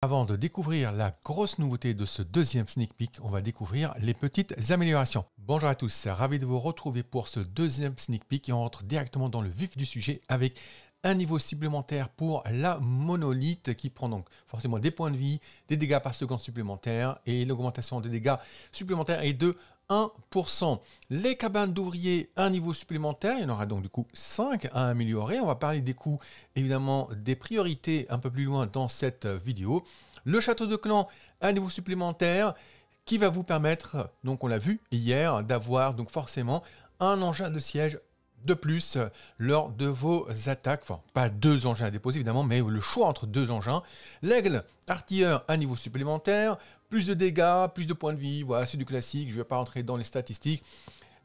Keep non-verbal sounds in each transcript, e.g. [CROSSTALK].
Avant de découvrir la grosse nouveauté de ce deuxième sneak peek, on va découvrir les petites améliorations. Bonjour à tous, ravi de vous retrouver pour ce deuxième sneak peek et on rentre directement dans le vif du sujet avec un niveau supplémentaire pour la monolithe qui prend donc forcément des points de vie, des dégâts par seconde supplémentaires et l'augmentation des dégâts supplémentaires est de 1%. Les cabanes d'ouvriers, un niveau supplémentaire, il y en aura donc du coup 5 à améliorer. On va parler des coûts, évidemment, des priorités un peu plus loin dans cette vidéo. Le château de clan, un niveau supplémentaire qui va vous permettre, donc on l'a vu hier, d'avoir donc forcément un engin de siège de plus euh, lors de vos attaques. Enfin, pas deux engins à déposer évidemment, mais le choix entre deux engins. L'aigle, artilleur à niveau supplémentaire, plus de dégâts, plus de points de vie. Voilà, c'est du classique, je ne vais pas rentrer dans les statistiques.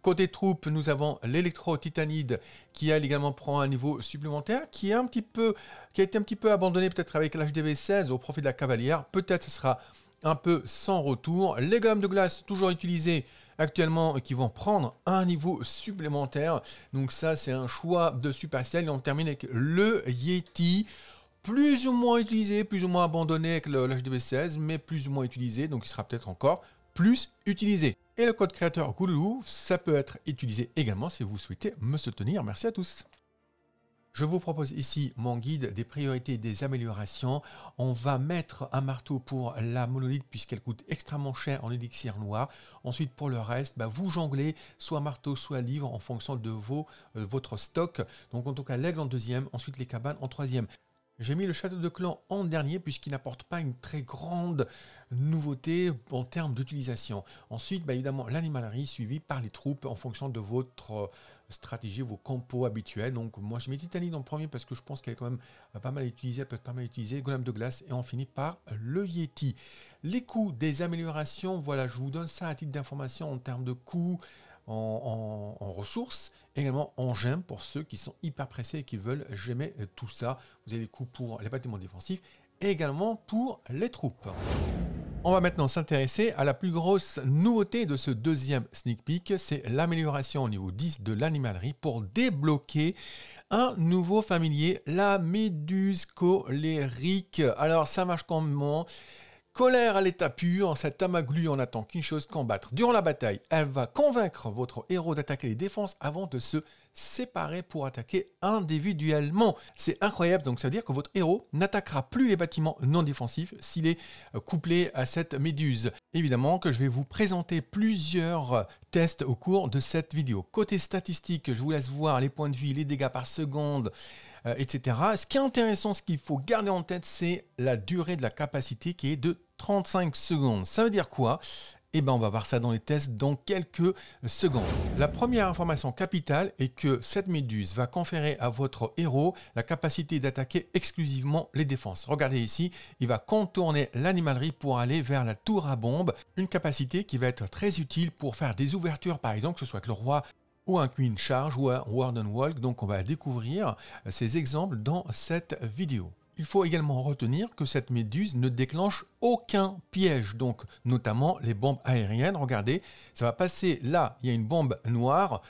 Côté troupes, nous avons l'électro-titanide qui elle également prend un niveau supplémentaire, qui est un petit peu, qui a été un petit peu abandonné peut-être avec lhdv 16 au profit de la cavalière. Peut-être ce sera un peu sans retour. Les gommes de glace toujours utilisées actuellement euh, qui vont prendre un niveau supplémentaire. Donc ça, c'est un choix de Supercell. Et on termine avec le Yeti plus ou moins utilisé, plus ou moins abandonné avec hdv 16 mais plus ou moins utilisé, donc il sera peut-être encore plus utilisé. Et le code créateur Goulou, ça peut être utilisé également si vous souhaitez me soutenir. Merci à tous. Je vous propose ici mon guide des priorités et des améliorations. On va mettre un marteau pour la monolithe puisqu'elle coûte extrêmement cher en élixir noir. Ensuite pour le reste, bah, vous jonglez soit marteau soit livre en fonction de euh, votre stock. Donc en tout cas l'aigle en deuxième, ensuite les cabanes en troisième. J'ai mis le château de clan en dernier puisqu'il n'apporte pas une très grande nouveauté en termes d'utilisation. Ensuite, bah, évidemment, l'animalerie suivie par les troupes en fonction de votre euh, stratégie, vos compos habituels. Donc moi je mets titanine en premier parce que je pense qu'elle est quand même euh, pas mal utilisée, elle peut être pas mal utilisée, Golem de glace et on finit par le Yeti. Les coûts des améliorations, voilà, je vous donne ça à titre d'information en termes de coûts. En, ressources, également en gemmes pour ceux qui sont hyper pressés et qui veulent gemmer euh, tout ça. Vous avez les coûts pour les bâtiments défensifs et également pour les troupes. On va maintenant s'intéresser à la plus grosse nouveauté de ce deuxième sneak peek, c'est l'amélioration au niveau 10 de l'animalerie pour débloquer un nouveau familier, la méduse colérique. Alors ça marche comment Colère à l'état pur, cette amaglu en attend qu'une chose combattre. Durant la bataille, elle va convaincre votre héros d'attaquer les défenses avant de se séparés pour attaquer individuellement. C'est incroyable, donc ça veut dire que votre héros n'attaquera plus les bâtiments non défensifs s'il est euh, couplé à cette méduse. Évidemment que je vais vous présenter plusieurs euh, tests au cours de cette vidéo. Côté statistique, je vous laisse voir les points de vie, les dégâts par seconde, euh, etc. Ce qui est intéressant, ce qu'il faut garder en tête, c'est la durée de la capacité qui est de 35 secondes. Ça veut dire quoi et eh bien, on va voir ça dans les tests dans quelques secondes. La première information capitale est que cette méduse va conférer à votre héros la capacité d'attaquer exclusivement les défenses. Regardez ici, il va contourner l'animalerie pour aller vers la tour à bombe, une capacité qui va être très utile pour faire des ouvertures, par exemple, que ce soit avec le roi ou un Queen Charge ou un Warden Walk. Donc on va découvrir ces exemples dans cette vidéo. Il faut également retenir que cette méduse ne déclenche aucun piège, donc notamment les bombes aériennes. Regardez, ça va passer là, il y a une bombe noire,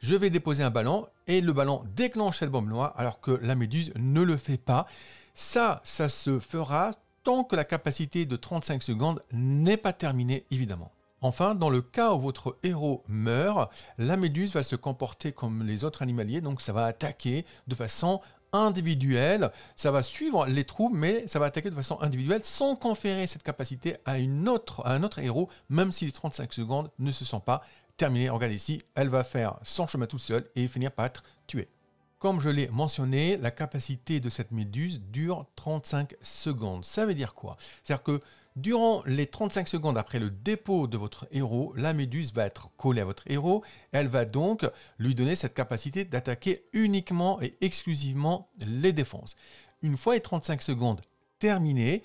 je vais déposer un ballon et le ballon déclenche cette bombe noire alors que la méduse ne le fait pas. Ça, ça se fera tant que la capacité de 35 secondes n'est pas terminée évidemment. Enfin, dans le cas où votre héros meurt, la méduse va se comporter comme les autres animaliers, donc ça va attaquer de façon individuelle, ça va suivre les trous, mais ça va attaquer de façon individuelle sans conférer cette capacité à, une autre, à un autre héros, même si les 35 secondes ne se sont pas terminées. Regardez ici, elle va faire son chemin tout seul et finir par être tuée. Comme je l'ai mentionné, la capacité de cette méduse dure 35 secondes. Ça veut dire quoi C'est-à-dire que durant les 35 secondes après le dépôt de votre héros, la méduse va être collée à votre héros. Elle va donc lui donner cette capacité d'attaquer uniquement et exclusivement les défenses. Une fois les 35 secondes terminées,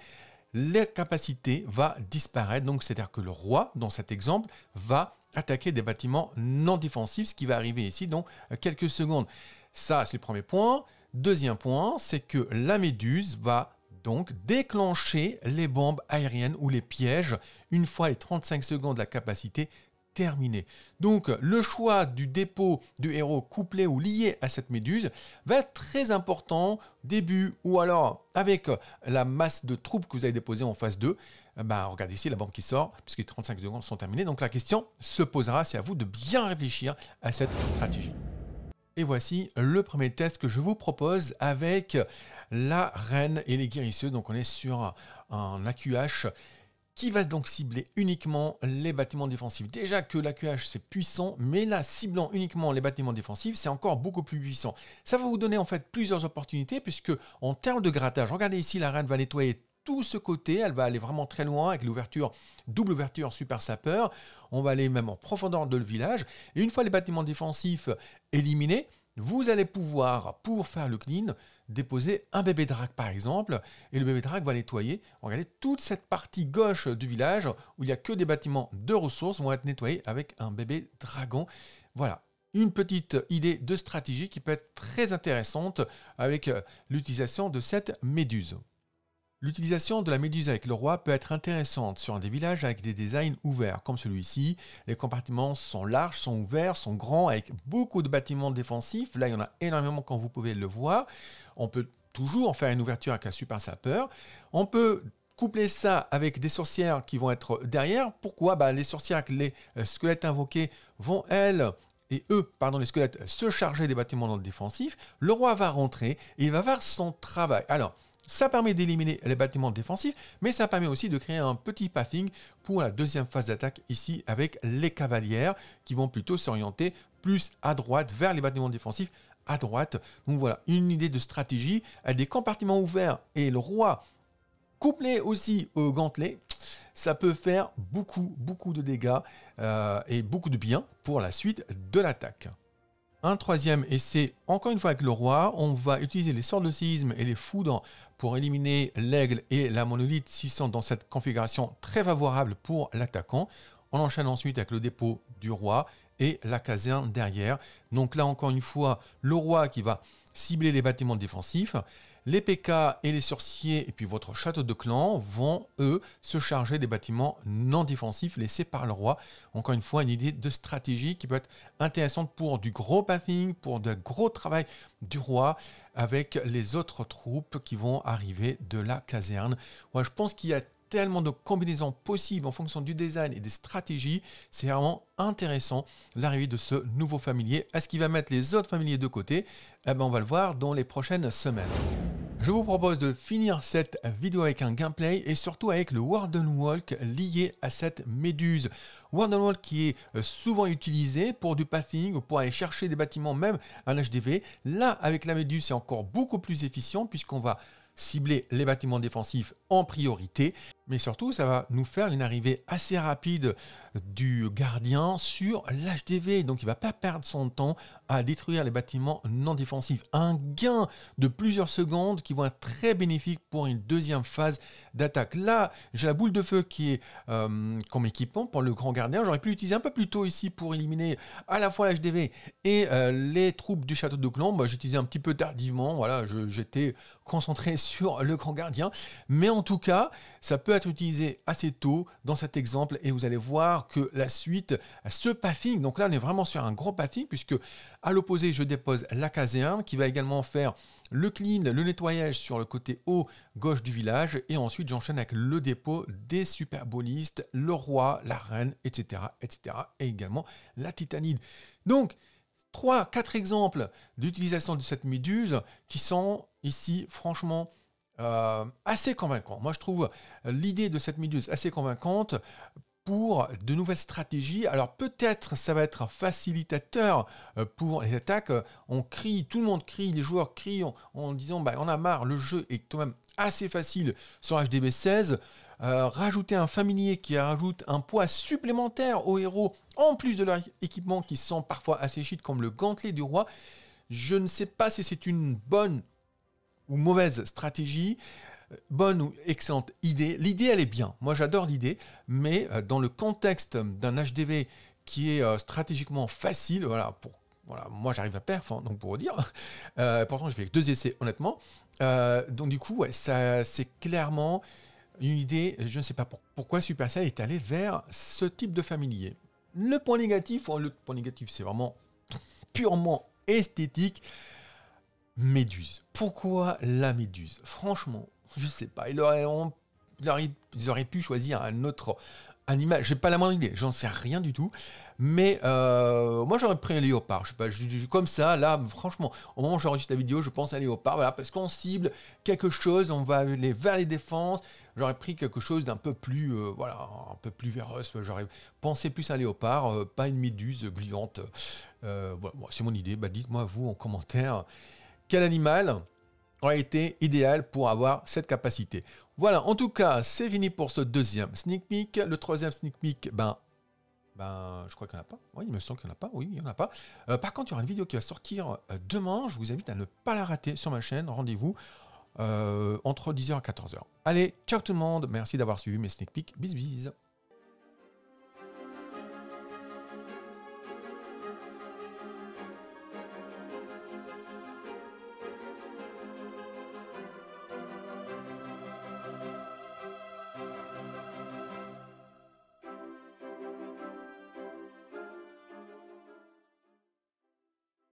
la capacité va disparaître. Donc, c'est-à-dire que le roi, dans cet exemple, va attaquer des bâtiments non défensifs, ce qui va arriver ici dans quelques secondes. Ça, c'est le premier point. Deuxième point, c'est que la méduse va donc déclencher les bombes aériennes ou les pièges une fois les 35 secondes de la capacité terminée. Donc le choix du dépôt du héros couplé ou lié à cette méduse va être très important début ou alors avec la masse de troupes que vous avez déposées en phase 2. Eh ben, regardez ici la bombe qui sort puisque les 35 secondes sont terminées. Donc la question se posera, c'est à vous de bien réfléchir à cette stratégie. Et voici le premier test que je vous propose avec la reine et les guérisseux. Donc on est sur un AQH qui va donc cibler uniquement les bâtiments défensifs. Déjà que l'AQH c'est puissant, mais là ciblant uniquement les bâtiments défensifs, c'est encore beaucoup plus puissant. Ça va vous donner en fait plusieurs opportunités puisque en termes de grattage, regardez ici la reine va nettoyer tout ce côté. Elle va aller vraiment très loin avec l'ouverture, double ouverture super sapeur. On va aller même en profondeur de le village. Et une fois les bâtiments défensifs éliminés, vous allez pouvoir, pour faire le clean, déposer un bébé drac par exemple, et le bébé drac va nettoyer, regardez, toute cette partie gauche du village, où il n'y a que des bâtiments de ressources, vont être nettoyés avec un bébé dragon. Voilà, une petite idée de stratégie qui peut être très intéressante avec euh, l'utilisation de cette méduse. L'utilisation de la méduse avec le roi peut être intéressante sur des villages avec des designs ouverts comme celui-ci. Les compartiments sont larges, sont ouverts, sont grands avec beaucoup de bâtiments défensifs. Là, il y en a énormément quand vous pouvez le voir. On peut toujours en faire une ouverture avec un super sapeur. On peut coupler ça avec des sorcières qui vont être derrière. Pourquoi bah, Les sorcières avec les euh, squelettes invoqués vont, elles, et eux, pardon, les squelettes, se charger des bâtiments dans le défensif. Le roi va rentrer et il va faire son travail. Alors, ça permet d'éliminer les bâtiments défensifs, mais ça permet aussi de créer un petit pathing pour la deuxième phase d'attaque ici avec les cavalières qui vont plutôt s'orienter plus à droite vers les bâtiments défensifs à droite. Donc voilà, une idée de stratégie, des compartiments ouverts et le roi couplé aussi au gantelet, ça peut faire beaucoup, beaucoup de dégâts euh, et beaucoup de bien pour la suite de l'attaque. Un troisième essai, encore une fois avec le roi, on va utiliser les sorts de séisme et les foudres pour éliminer l'aigle et la monolithe s'ils sont dans cette configuration très favorable pour l'attaquant. On enchaîne ensuite avec le dépôt du roi et la caserne derrière. Donc là encore une fois, le roi qui va cibler les bâtiments défensifs les PK et les sorciers, et puis votre château de clan, vont, eux, se charger des bâtiments non défensifs laissés par le roi. Encore une fois, une idée de stratégie qui peut être intéressante pour du gros pathing, pour de gros travail du roi avec les autres troupes qui vont arriver de la caserne. je pense qu'il y a tellement de combinaisons possibles en fonction du design et des stratégies. C'est vraiment intéressant l'arrivée de ce nouveau familier. Est-ce qu'il va mettre les autres familiers de côté Eh ben, on va le voir dans les prochaines semaines. Je vous propose de finir cette vidéo avec un gameplay et surtout avec le Warden Walk lié à cette méduse. Warden Walk qui est euh, souvent utilisé pour du pathing ou pour aller chercher des bâtiments même un HDV. Là, avec la méduse, c'est encore beaucoup plus efficient puisqu'on va cibler les bâtiments défensifs en priorité. Mais surtout, ça va nous faire une arrivée assez rapide du gardien sur l'HDV. Donc il ne va pas perdre son temps à détruire les bâtiments non défensifs. Un gain de plusieurs secondes qui vont être très bénéfiques pour une deuxième phase d'attaque. Là, j'ai la boule de feu qui est euh, comme équipement pour le grand gardien. J'aurais pu l'utiliser un peu plus tôt ici pour éliminer à la fois l'HDV et euh, les troupes du château de Clon. j'ai utilisé un petit peu tardivement. Voilà, j'étais concentré [LAUGHS] sur le grand gardien. Mais en tout cas, ça peut être utilisé assez tôt dans cet exemple et vous allez voir que la suite, ce pathing, donc là on est vraiment sur un gros pathing puisque à l'opposé je dépose la 1 qui va également faire le clean, le nettoyage sur le côté haut gauche du village et ensuite j'enchaîne avec le dépôt des superbolistes, le roi, la reine, etc. etc. et également la titanide. Donc, trois quatre exemples d'utilisation de cette méduse qui sont ici franchement euh, assez convaincant. Moi, je trouve l'idée de cette Miduse assez convaincante pour de nouvelles stratégies. Alors peut-être ça va être facilitateur euh, pour les attaques. On crie, tout le monde crie, les joueurs crient en, disant bah, on a marre, le jeu est quand même assez facile sur HDB16. Euh, rajouter un familier qui rajoute un poids supplémentaire aux héros en plus de leur équipement qui sont parfois assez shit comme le gantelet du roi. Je ne sais pas si c'est une bonne ou mauvaise stratégie, euh, bonne ou excellente idée. L'idée, elle est bien. Moi, j'adore l'idée, mais euh, dans le contexte d'un HDV qui est euh, stratégiquement facile, voilà, pour, moi, j'arrive à perdre, hein, donc pour dire. [LAUGHS] pourtant, je fais deux essais, honnêtement. donc, du coup, ça, c'est clairement une idée. Je ne sais pas pourquoi Supercell est allé vers ce type de familier. Le point négatif, oh, le point négatif, c'est vraiment [LAUGHS] purement esthétique méduse. Pourquoi la méduse Franchement, je sais pas. Ils auraient, ils auraient, pu choisir un autre animal. J'ai pas la moindre idée, j'en sais rien du tout. Mais euh, moi, j'aurais pris un léopard. Je sais pas, comme ça, là, franchement, au moment où j'enregistre la vidéo, je pense à léopard. Voilà, parce qu'on cible quelque chose, on va aller vers les défenses. J'aurais pris quelque chose d'un peu plus, euh, voilà, un peu plus véreuse. J'aurais pensé plus à un léopard, euh, pas une méduse gluante. voilà, c'est mon idée. Bah, dites-moi vous en commentaire quel animal aurait été idéal pour avoir cette capacité. Voilà, en tout cas, c'est fini pour ce deuxième sneak peek. Le troisième sneak peek, ben, ben, je crois qu'il n'y en a pas. Oui, il me semble qu'il n'y en a pas. Oui, il n'y en a pas. Euh, par contre, il y aura une vidéo qui va sortir euh, demain. Je vous invite à ne pas la rater sur ma chaîne. Rendez-vous euh, entre 10h et 14h. Allez, ciao tout le monde. Merci d'avoir suivi mes sneak peeks. Bis bis.